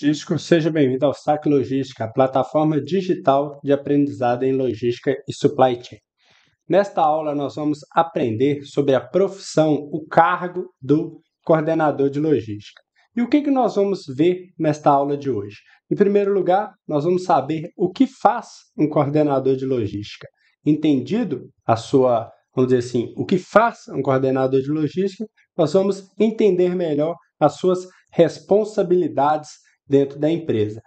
Logístico, seja bem-vindo ao SAC Logística, a plataforma digital de aprendizado em logística e supply chain. Nesta aula, nós vamos aprender sobre a profissão, o cargo do coordenador de logística. E o que, que nós vamos ver nesta aula de hoje? Em primeiro lugar, nós vamos saber o que faz um coordenador de logística. Entendido a sua, vamos dizer assim, o que faz um coordenador de logística, nós vamos entender melhor as suas responsabilidades dentro da empresa.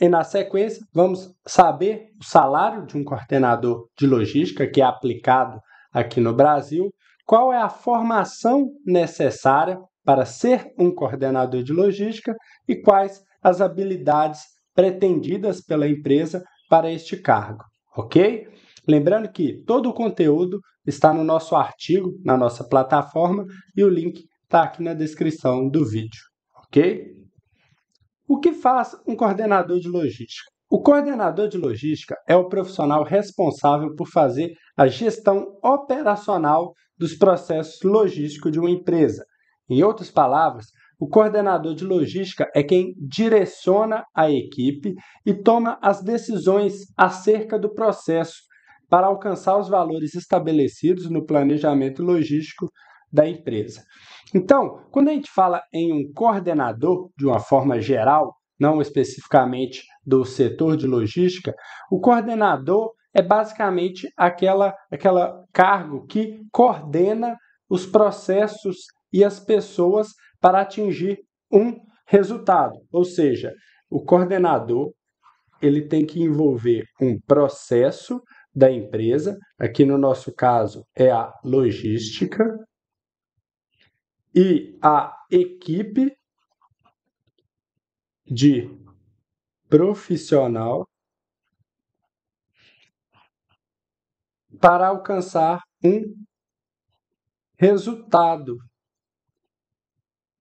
E na sequência, vamos saber o salário de um coordenador de logística que é aplicado aqui no Brasil, qual é a formação necessária para ser um coordenador de logística e quais as habilidades pretendidas pela empresa para este cargo, ok? Lembrando que todo o conteúdo está no nosso artigo, na nossa plataforma, e o link está aqui na descrição do vídeo, ok? O que faz um coordenador de logística? O coordenador de logística é o profissional responsável por fazer a gestão operacional dos processos logísticos de uma empresa. Em outras palavras, o coordenador de logística é quem direciona a equipe e toma as decisões acerca do processo para alcançar os valores estabelecidos no planejamento logístico da empresa. Então, quando a gente fala em um coordenador de uma forma geral, não especificamente do setor de logística, o coordenador é basicamente aquela, aquela cargo que coordena os processos e as pessoas para atingir um resultado. Ou seja, o coordenador ele tem que envolver um processo da empresa, aqui no nosso caso é a logística, e a equipe de profissional para alcançar um resultado.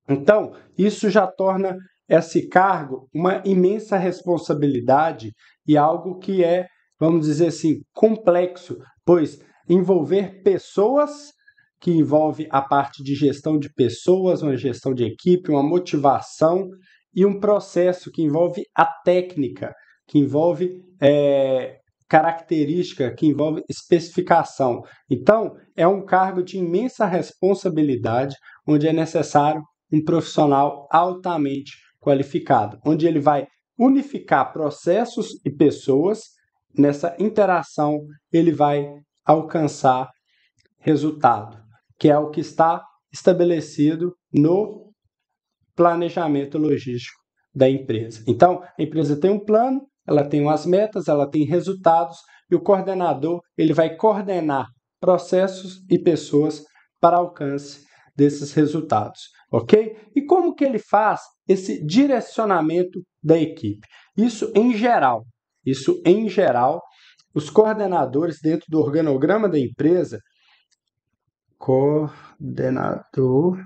Então, isso já torna esse cargo uma imensa responsabilidade e algo que é, vamos dizer assim, complexo, pois envolver pessoas que envolve a parte de gestão de pessoas, uma gestão de equipe, uma motivação e um processo que envolve a técnica, que envolve é, característica, que envolve especificação. Então, é um cargo de imensa responsabilidade, onde é necessário um profissional altamente qualificado, onde ele vai unificar processos e pessoas, nessa interação ele vai alcançar resultado que é o que está estabelecido no planejamento logístico da empresa. Então, a empresa tem um plano, ela tem umas metas, ela tem resultados e o coordenador ele vai coordenar processos e pessoas para alcance desses resultados, ok? E como que ele faz esse direcionamento da equipe? Isso em geral, isso em geral, os coordenadores dentro do organograma da empresa coordenador,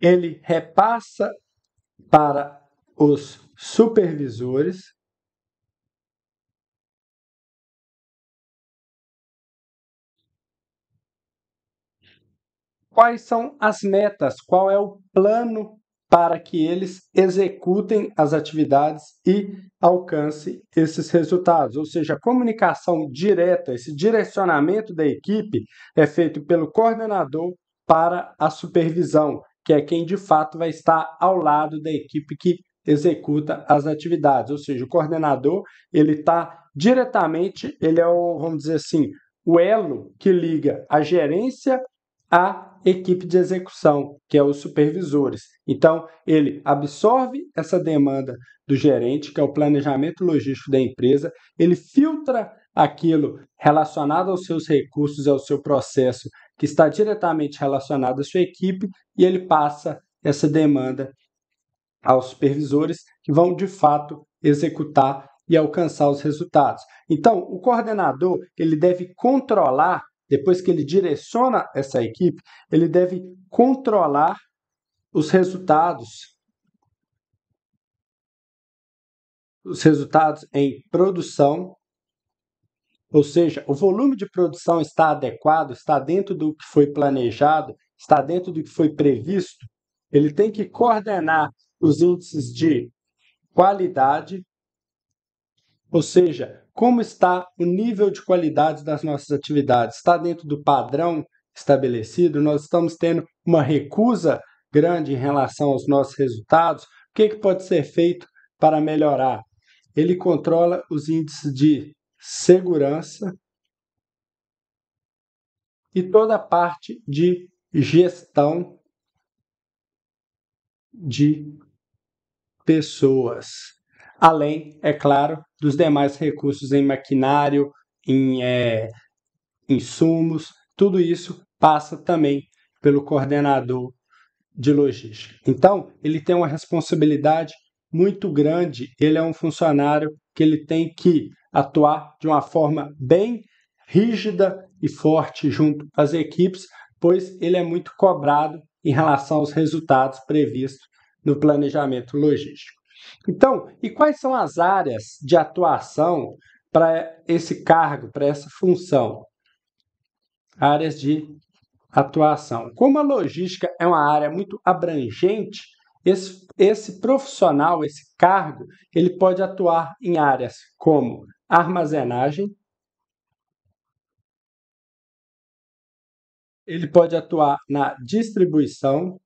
ele repassa para os supervisores quais são as metas, qual é o plano para que eles executem as atividades e alcance esses resultados. Ou seja, a comunicação direta, esse direcionamento da equipe é feito pelo coordenador para a supervisão, que é quem de fato vai estar ao lado da equipe que executa as atividades. Ou seja, o coordenador ele está diretamente, ele é o, vamos dizer assim, o elo que liga a gerência a equipe de execução, que é os supervisores. Então, ele absorve essa demanda do gerente, que é o planejamento logístico da empresa, ele filtra aquilo relacionado aos seus recursos, ao seu processo, que está diretamente relacionado à sua equipe, e ele passa essa demanda aos supervisores, que vão de fato executar e alcançar os resultados. Então, o coordenador, ele deve controlar depois que ele direciona essa equipe, ele deve controlar os resultados. Os resultados em produção, ou seja, o volume de produção está adequado, está dentro do que foi planejado, está dentro do que foi previsto. Ele tem que coordenar os índices de qualidade, ou seja, como está o nível de qualidade das nossas atividades? Está dentro do padrão estabelecido? Nós estamos tendo uma recusa grande em relação aos nossos resultados? O que, que pode ser feito para melhorar? Ele controla os índices de segurança e toda a parte de gestão de pessoas além, é claro, dos demais recursos em maquinário, em é, insumos, tudo isso passa também pelo coordenador de logística. Então, ele tem uma responsabilidade muito grande, ele é um funcionário que ele tem que atuar de uma forma bem rígida e forte junto às equipes, pois ele é muito cobrado em relação aos resultados previstos no planejamento logístico. Então, e quais são as áreas de atuação para esse cargo, para essa função? Áreas de atuação. Como a logística é uma área muito abrangente, esse, esse profissional, esse cargo, ele pode atuar em áreas como armazenagem, ele pode atuar na distribuição,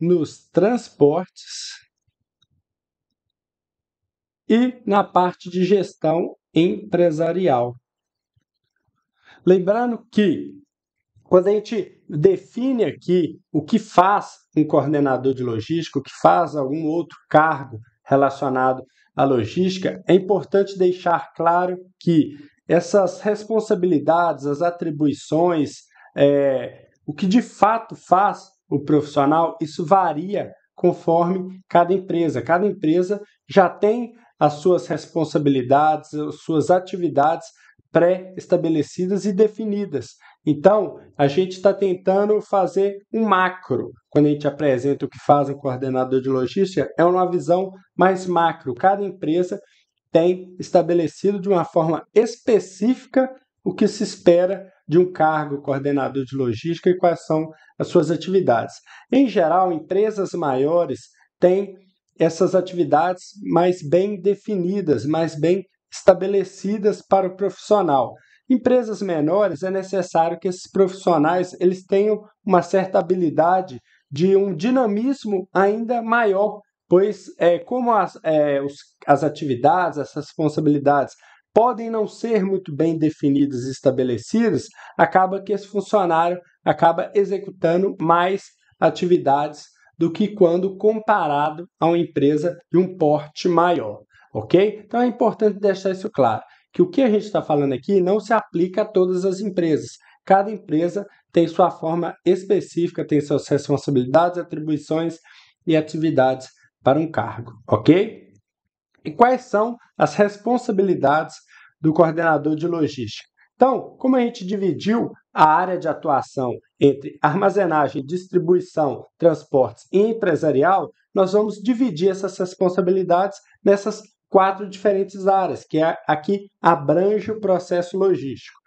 nos transportes e na parte de gestão empresarial. Lembrando que quando a gente define aqui o que faz um coordenador de logística, o que faz algum outro cargo relacionado à logística, é importante deixar claro que essas responsabilidades, as atribuições, é, o que de fato faz o profissional, isso varia conforme cada empresa. Cada empresa já tem as suas responsabilidades, as suas atividades pré-estabelecidas e definidas. Então, a gente está tentando fazer um macro. Quando a gente apresenta o que faz um coordenador de logística, é uma visão mais macro. Cada empresa tem estabelecido de uma forma específica o que se espera de um cargo coordenador de logística e quais são as suas atividades. Em geral, empresas maiores têm essas atividades mais bem definidas, mais bem estabelecidas para o profissional. Empresas menores é necessário que esses profissionais eles tenham uma certa habilidade de um dinamismo ainda maior, pois é, como as, é, os, as atividades, as responsabilidades podem não ser muito bem definidas e estabelecidas, acaba que esse funcionário acaba executando mais atividades do que quando comparado a uma empresa de um porte maior, ok? Então é importante deixar isso claro, que o que a gente está falando aqui não se aplica a todas as empresas. Cada empresa tem sua forma específica, tem suas responsabilidades, atribuições e atividades para um cargo, ok? E quais são as responsabilidades do coordenador de logística? Então, como a gente dividiu a área de atuação entre armazenagem, distribuição, transportes e empresarial, nós vamos dividir essas responsabilidades nessas quatro diferentes áreas, que é aqui abrange o processo logístico.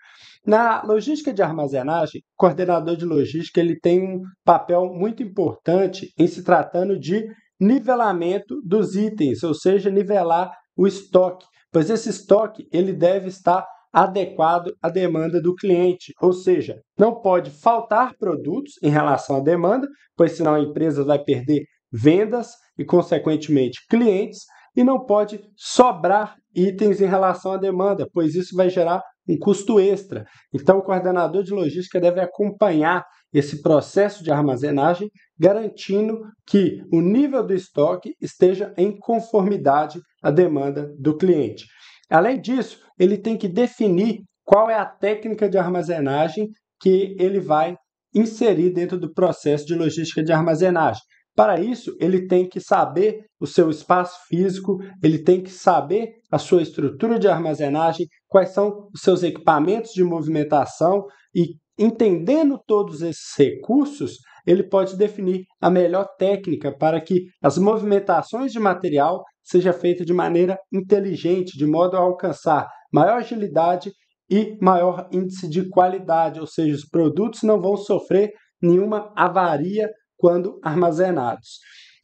Na logística de armazenagem, o coordenador de logística ele tem um papel muito importante em se tratando de nivelamento dos itens, ou seja, nivelar o estoque, pois esse estoque ele deve estar adequado à demanda do cliente, ou seja, não pode faltar produtos em relação à demanda, pois senão a empresa vai perder vendas e consequentemente clientes, e não pode sobrar itens em relação à demanda, pois isso vai gerar um custo extra. Então, o coordenador de logística deve acompanhar esse processo de armazenagem, garantindo que o nível do estoque esteja em conformidade à demanda do cliente. Além disso, ele tem que definir qual é a técnica de armazenagem que ele vai inserir dentro do processo de logística de armazenagem. Para isso, ele tem que saber o seu espaço físico, ele tem que saber a sua estrutura de armazenagem, quais são os seus equipamentos de movimentação e Entendendo todos esses recursos, ele pode definir a melhor técnica para que as movimentações de material seja feita de maneira inteligente, de modo a alcançar maior agilidade e maior índice de qualidade, ou seja, os produtos não vão sofrer nenhuma avaria quando armazenados.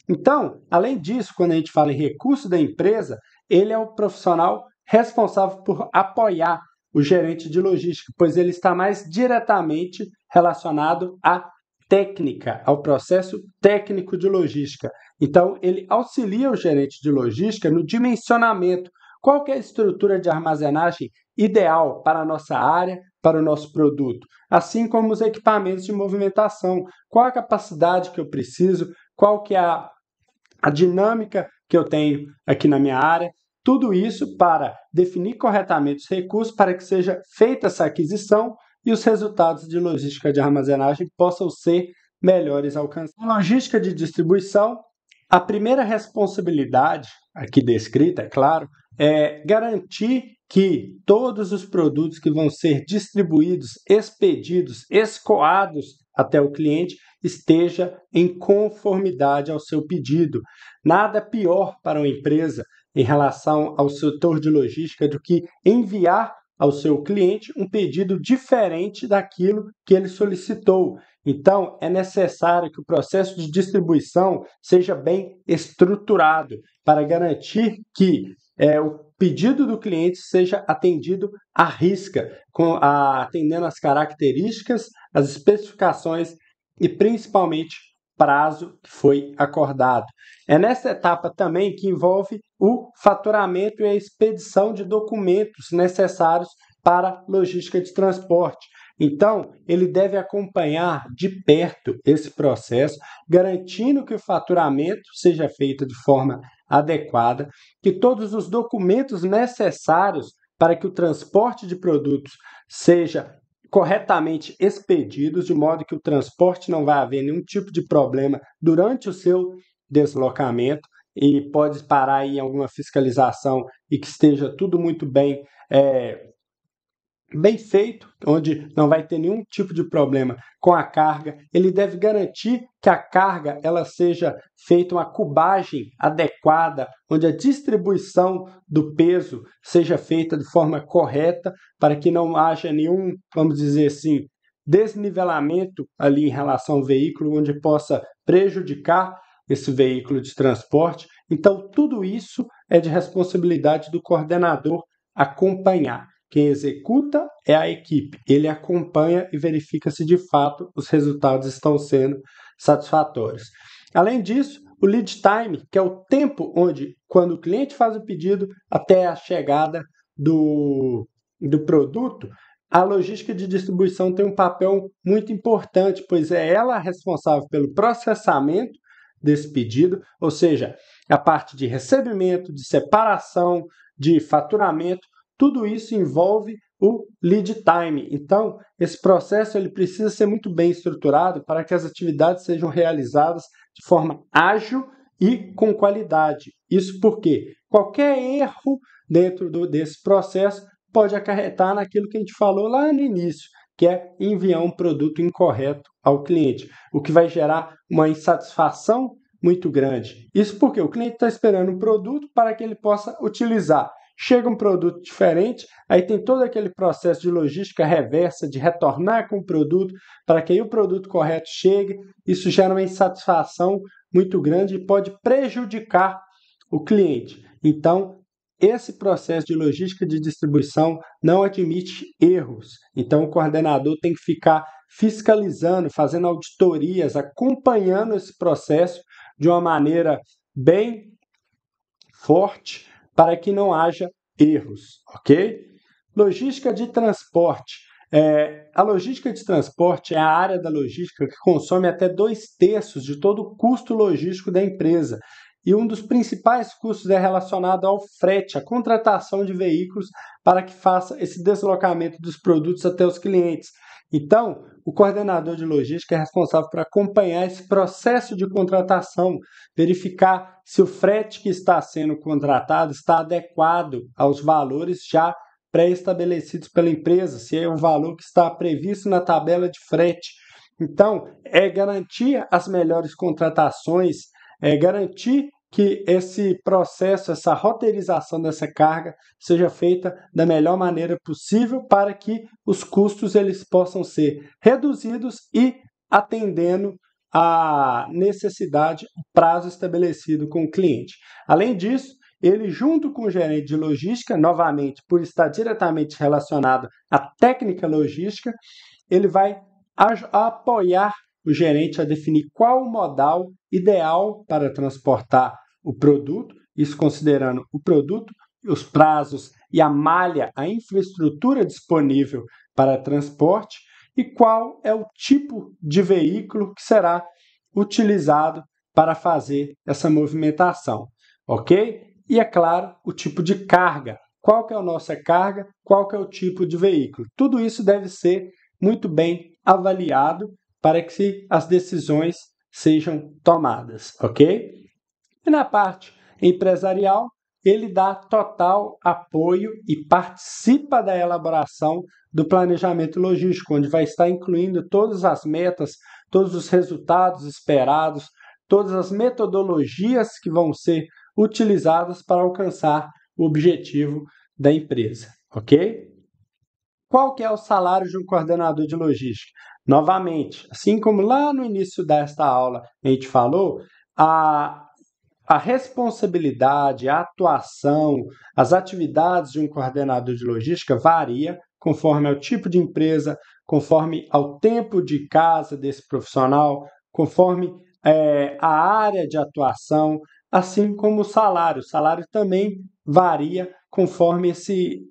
Então, além disso, quando a gente fala em recurso da empresa, ele é o profissional responsável por apoiar o gerente de logística, pois ele está mais diretamente relacionado à técnica, ao processo técnico de logística. Então, ele auxilia o gerente de logística no dimensionamento. Qual é a estrutura de armazenagem ideal para a nossa área, para o nosso produto? Assim como os equipamentos de movimentação. Qual a capacidade que eu preciso? Qual que é a, a dinâmica que eu tenho aqui na minha área? Tudo isso para definir corretamente os recursos para que seja feita essa aquisição e os resultados de logística de armazenagem possam ser melhores alcançados. logística de distribuição, a primeira responsabilidade, aqui descrita, é claro, é garantir que todos os produtos que vão ser distribuídos, expedidos, escoados até o cliente esteja em conformidade ao seu pedido. Nada pior para uma empresa em relação ao setor de logística do que enviar ao seu cliente um pedido diferente daquilo que ele solicitou. Então, é necessário que o processo de distribuição seja bem estruturado para garantir que é, o pedido do cliente seja atendido à risca, com a, atendendo às características, às especificações e principalmente prazo que foi acordado. É nessa etapa também que envolve o faturamento e a expedição de documentos necessários para logística de transporte. Então, ele deve acompanhar de perto esse processo, garantindo que o faturamento seja feito de forma adequada, que todos os documentos necessários para que o transporte de produtos seja corretamente expedidos, de modo que o transporte não vai haver nenhum tipo de problema durante o seu deslocamento e pode parar em alguma fiscalização e que esteja tudo muito bem é, bem feito, onde não vai ter nenhum tipo de problema com a carga. Ele deve garantir que a carga ela seja feita uma cubagem adequada, onde a distribuição do peso seja feita de forma correta, para que não haja nenhum, vamos dizer assim, desnivelamento ali em relação ao veículo, onde possa prejudicar esse veículo de transporte. Então, tudo isso é de responsabilidade do coordenador acompanhar. Quem executa é a equipe. Ele acompanha e verifica se de fato os resultados estão sendo satisfatórios. Além disso, o lead time, que é o tempo onde, quando o cliente faz o pedido até a chegada do, do produto, a logística de distribuição tem um papel muito importante, pois é ela responsável pelo processamento desse pedido, ou seja, a parte de recebimento, de separação, de faturamento tudo isso envolve o lead time. Então, esse processo ele precisa ser muito bem estruturado para que as atividades sejam realizadas de forma ágil e com qualidade. Isso porque qualquer erro dentro do, desse processo pode acarretar naquilo que a gente falou lá no início, que é enviar um produto incorreto ao cliente, o que vai gerar uma insatisfação muito grande. Isso porque o cliente está esperando um produto para que ele possa utilizar chega um produto diferente, aí tem todo aquele processo de logística reversa, de retornar com o produto, para que aí o produto correto chegue. Isso gera uma insatisfação muito grande e pode prejudicar o cliente. Então, esse processo de logística de distribuição não admite erros. Então, o coordenador tem que ficar fiscalizando, fazendo auditorias, acompanhando esse processo de uma maneira bem forte para que não haja erros, ok? Logística de transporte. É, a logística de transporte é a área da logística que consome até dois terços de todo o custo logístico da empresa, e um dos principais custos é relacionado ao frete, a contratação de veículos para que faça esse deslocamento dos produtos até os clientes. Então, o coordenador de logística é responsável por acompanhar esse processo de contratação, verificar se o frete que está sendo contratado está adequado aos valores já pré-estabelecidos pela empresa, se é o valor que está previsto na tabela de frete. Então, é garantir as melhores contratações, é garantir que esse processo, essa roteirização dessa carga seja feita da melhor maneira possível para que os custos eles possam ser reduzidos e atendendo a necessidade, o prazo estabelecido com o cliente. Além disso, ele junto com o gerente de logística, novamente, por estar diretamente relacionado à técnica logística, ele vai apoiar o gerente a definir qual o modal ideal para transportar o produto, isso considerando o produto, os prazos e a malha, a infraestrutura disponível para transporte e qual é o tipo de veículo que será utilizado para fazer essa movimentação, ok? E é claro, o tipo de carga. Qual que é a nossa carga? Qual que é o tipo de veículo? Tudo isso deve ser muito bem avaliado para que as decisões sejam tomadas, ok? E na parte empresarial, ele dá total apoio e participa da elaboração do planejamento logístico, onde vai estar incluindo todas as metas, todos os resultados esperados, todas as metodologias que vão ser utilizadas para alcançar o objetivo da empresa, ok? Qual que é o salário de um coordenador de logística? Novamente, assim como lá no início desta aula a gente falou, a, a responsabilidade, a atuação, as atividades de um coordenador de logística varia conforme ao tipo de empresa, conforme ao tempo de casa desse profissional, conforme é, a área de atuação, assim como o salário. O salário também varia conforme esse,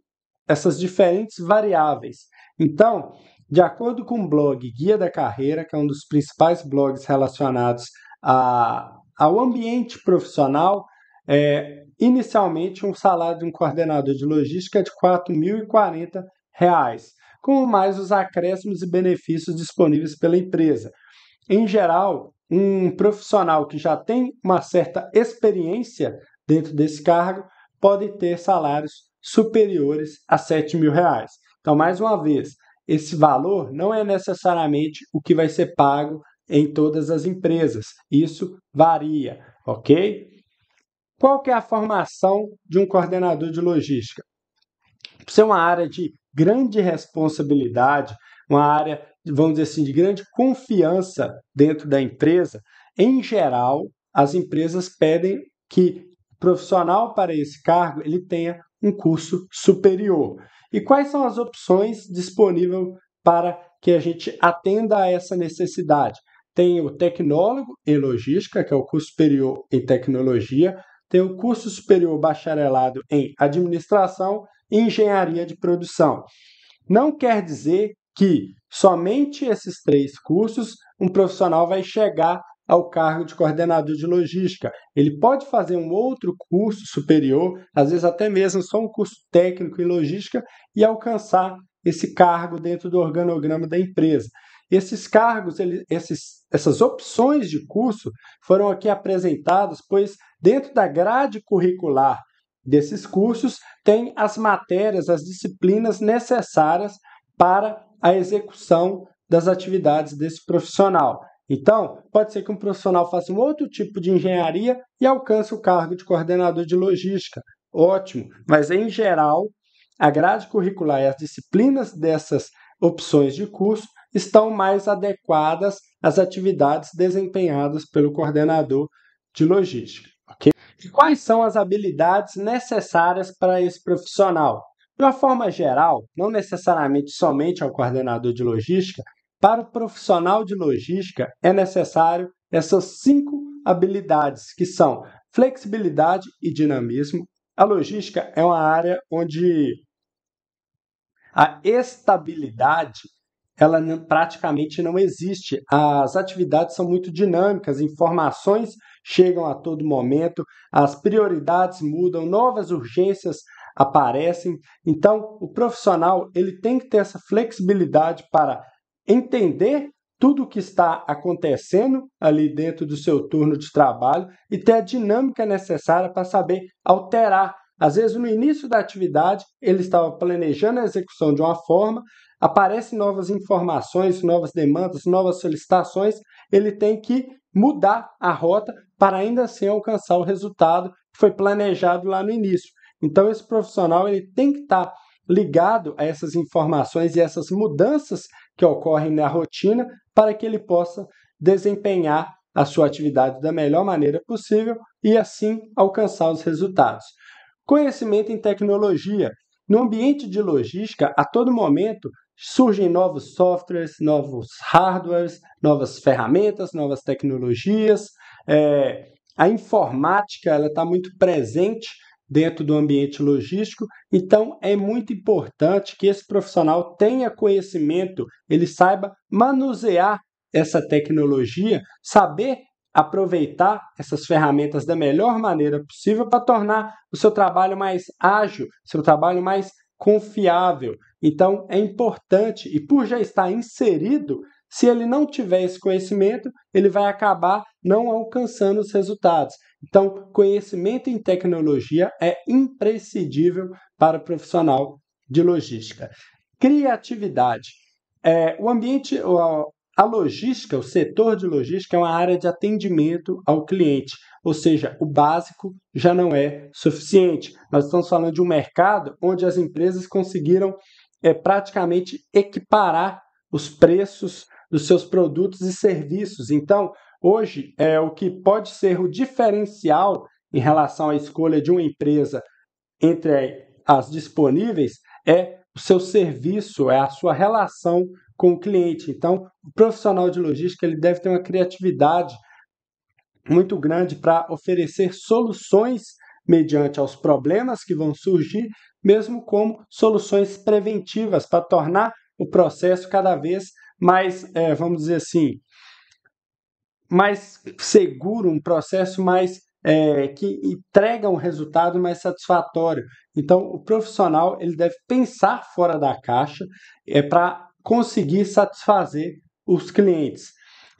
essas diferentes variáveis. Então, de acordo com o blog Guia da Carreira, que é um dos principais blogs relacionados a, ao ambiente profissional, é, inicialmente um salário de um coordenador de logística é de R$ reais, com mais os acréscimos e benefícios disponíveis pela empresa. Em geral, um profissional que já tem uma certa experiência dentro desse cargo pode ter salários superiores a R$ mil. Reais. Então, mais uma vez, esse valor não é necessariamente o que vai ser pago em todas as empresas. Isso varia, ok? Qual que é a formação de um coordenador de logística? Isso é uma área de grande responsabilidade, uma área, vamos dizer assim, de grande confiança dentro da empresa. Em geral, as empresas pedem que o profissional para esse cargo ele tenha um curso superior. E quais são as opções disponíveis para que a gente atenda a essa necessidade? Tem o tecnólogo em logística, que é o curso superior em tecnologia, tem o curso superior bacharelado em administração e engenharia de produção. Não quer dizer que somente esses três cursos um profissional vai chegar ao cargo de coordenador de logística. Ele pode fazer um outro curso superior, às vezes até mesmo só um curso técnico em logística, e alcançar esse cargo dentro do organograma da empresa. Esses cargos, ele, esses, essas opções de curso foram aqui apresentadas, pois dentro da grade curricular desses cursos tem as matérias, as disciplinas necessárias para a execução das atividades desse profissional. Então, pode ser que um profissional faça um outro tipo de engenharia e alcance o cargo de coordenador de logística. Ótimo, mas em geral, a grade curricular e as disciplinas dessas opções de curso estão mais adequadas às atividades desempenhadas pelo coordenador de logística. ok? E quais são as habilidades necessárias para esse profissional? De uma forma geral, não necessariamente somente ao coordenador de logística, para o profissional de logística, é necessário essas cinco habilidades, que são flexibilidade e dinamismo. A logística é uma área onde a estabilidade ela praticamente não existe. As atividades são muito dinâmicas, informações chegam a todo momento, as prioridades mudam, novas urgências aparecem. Então, o profissional ele tem que ter essa flexibilidade para entender tudo o que está acontecendo ali dentro do seu turno de trabalho e ter a dinâmica necessária para saber alterar. Às vezes, no início da atividade, ele estava planejando a execução de uma forma, aparecem novas informações, novas demandas, novas solicitações, ele tem que mudar a rota para ainda assim alcançar o resultado que foi planejado lá no início. Então, esse profissional ele tem que estar ligado a essas informações e essas mudanças que ocorrem na rotina para que ele possa desempenhar a sua atividade da melhor maneira possível e assim alcançar os resultados. Conhecimento em tecnologia. No ambiente de logística, a todo momento surgem novos softwares, novos hardwares, novas ferramentas, novas tecnologias. É, a informática ela está muito presente dentro do ambiente logístico. Então, é muito importante que esse profissional tenha conhecimento, ele saiba manusear essa tecnologia, saber aproveitar essas ferramentas da melhor maneira possível para tornar o seu trabalho mais ágil, seu trabalho mais confiável. Então, é importante, e por já estar inserido se ele não tiver esse conhecimento, ele vai acabar não alcançando os resultados. Então, conhecimento em tecnologia é imprescindível para o profissional de logística. Criatividade. É, o ambiente, a logística, o setor de logística é uma área de atendimento ao cliente, ou seja, o básico já não é suficiente. Nós estamos falando de um mercado onde as empresas conseguiram é, praticamente equiparar os preços dos seus produtos e serviços. Então, hoje, é o que pode ser o diferencial em relação à escolha de uma empresa entre as disponíveis é o seu serviço, é a sua relação com o cliente. Então, o profissional de logística ele deve ter uma criatividade muito grande para oferecer soluções mediante aos problemas que vão surgir, mesmo como soluções preventivas para tornar o processo cada vez mais, é, vamos dizer assim, mais seguro, um processo mais é, que entrega um resultado mais satisfatório. Então, o profissional ele deve pensar fora da caixa é, para conseguir satisfazer os clientes.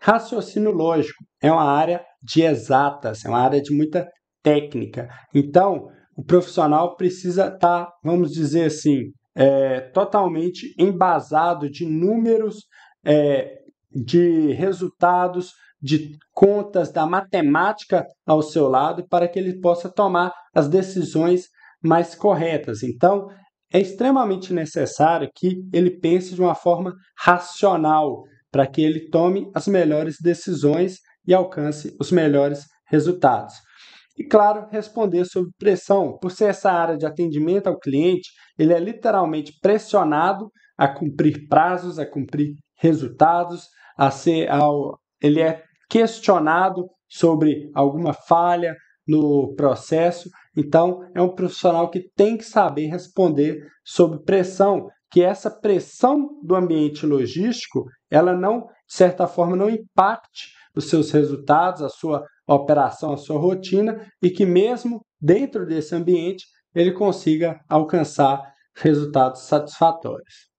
Raciocínio lógico é uma área de exatas, é uma área de muita técnica. Então, o profissional precisa estar, tá, vamos dizer assim, é, totalmente embasado de números é, de resultados, de contas da matemática ao seu lado, para que ele possa tomar as decisões mais corretas. Então, é extremamente necessário que ele pense de uma forma racional, para que ele tome as melhores decisões e alcance os melhores resultados. E claro, responder sob pressão. Por ser essa área de atendimento ao cliente, ele é literalmente pressionado a cumprir prazos, a cumprir resultados, a ser, ao, ele é questionado sobre alguma falha no processo. Então, é um profissional que tem que saber responder sob pressão, que essa pressão do ambiente logístico, ela não, de certa forma, não impacte os seus resultados, a sua operação, a sua rotina e que mesmo dentro desse ambiente ele consiga alcançar resultados satisfatórios.